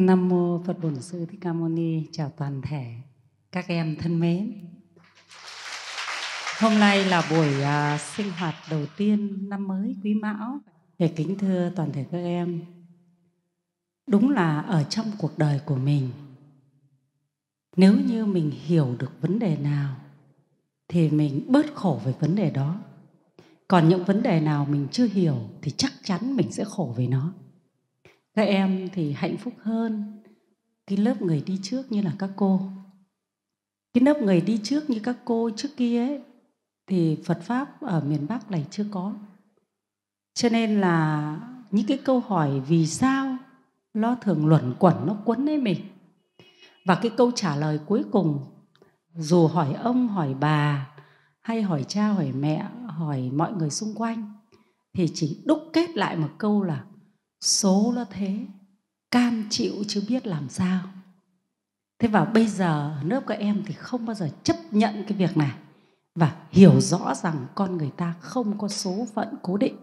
Nam mô Phật Bổn Sư Thích Ca Mâu Ni, chào toàn thể các em thân mến. Hôm nay là buổi uh, sinh hoạt đầu tiên năm mới Quý Mão. Để kính thưa toàn thể các em, đúng là ở trong cuộc đời của mình, nếu như mình hiểu được vấn đề nào thì mình bớt khổ về vấn đề đó. Còn những vấn đề nào mình chưa hiểu thì chắc chắn mình sẽ khổ về nó các em thì hạnh phúc hơn cái lớp người đi trước như là các cô cái lớp người đi trước như các cô trước kia ấy thì Phật pháp ở miền Bắc này chưa có cho nên là những cái câu hỏi vì sao nó thường luẩn quẩn nó quấn lấy mình và cái câu trả lời cuối cùng dù hỏi ông hỏi bà hay hỏi cha hỏi mẹ hỏi mọi người xung quanh thì chỉ đúc kết lại một câu là số nó thế cam chịu chứ biết làm sao thế và bây giờ lớp các em thì không bao giờ chấp nhận cái việc này và hiểu rõ rằng con người ta không có số phận cố định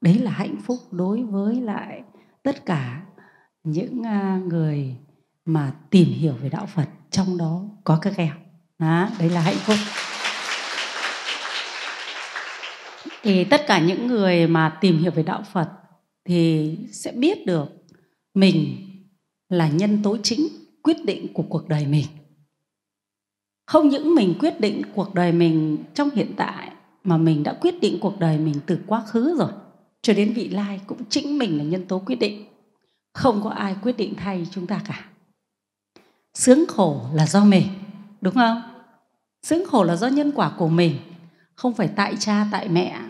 đấy là hạnh phúc đối với lại tất cả những à, người mà tìm hiểu về đạo phật trong đó có các em đó, đấy là hạnh phúc thì tất cả những người mà tìm hiểu về đạo phật thì sẽ biết được mình là nhân tố chính quyết định của cuộc đời mình không những mình quyết định cuộc đời mình trong hiện tại mà mình đã quyết định cuộc đời mình từ quá khứ rồi cho đến vị lai cũng chính mình là nhân tố quyết định không có ai quyết định thay chúng ta cả sướng khổ là do mình đúng không sướng khổ là do nhân quả của mình không phải tại cha tại mẹ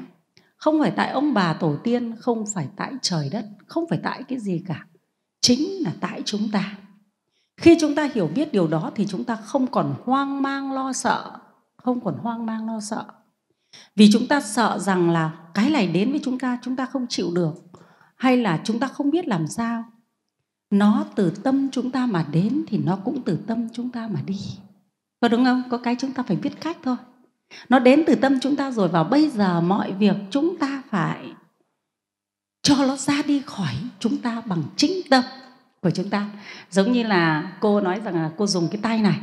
không phải tại ông bà tổ tiên không phải tại trời đất không phải tại cái gì cả chính là tại chúng ta khi chúng ta hiểu biết điều đó thì chúng ta không còn hoang mang lo sợ không còn hoang mang lo sợ vì chúng ta sợ rằng là cái này đến với chúng ta chúng ta không chịu được hay là chúng ta không biết làm sao nó từ tâm chúng ta mà đến thì nó cũng từ tâm chúng ta mà đi có đúng không có cái chúng ta phải biết cách thôi nó đến từ tâm chúng ta rồi và bây giờ mọi việc chúng ta phải cho nó ra đi khỏi chúng ta bằng chính tâm của chúng ta giống như là cô nói rằng là cô dùng cái tay này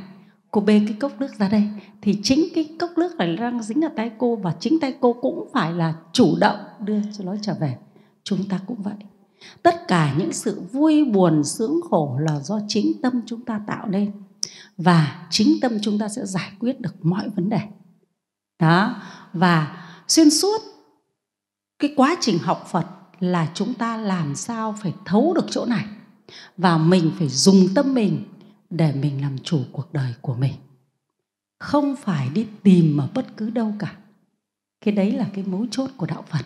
cô bê cái cốc nước ra đây thì chính cái cốc nước này đang dính ở tay cô và chính tay cô cũng phải là chủ động đưa cho nó trở về chúng ta cũng vậy tất cả những sự vui buồn sướng khổ là do chính tâm chúng ta tạo nên và chính tâm chúng ta sẽ giải quyết được mọi vấn đề đó và xuyên suốt cái quá trình học phật là chúng ta làm sao phải thấu được chỗ này và mình phải dùng tâm mình để mình làm chủ cuộc đời của mình không phải đi tìm ở bất cứ đâu cả cái đấy là cái mấu chốt của đạo phật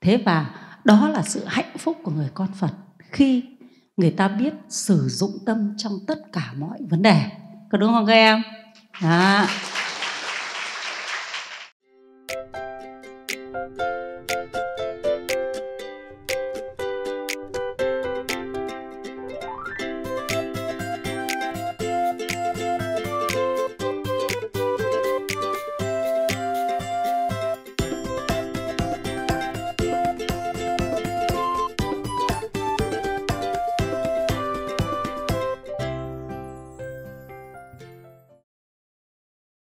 thế và đó là sự hạnh phúc của người con phật khi người ta biết sử dụng tâm trong tất cả mọi vấn đề có đúng không các em đó.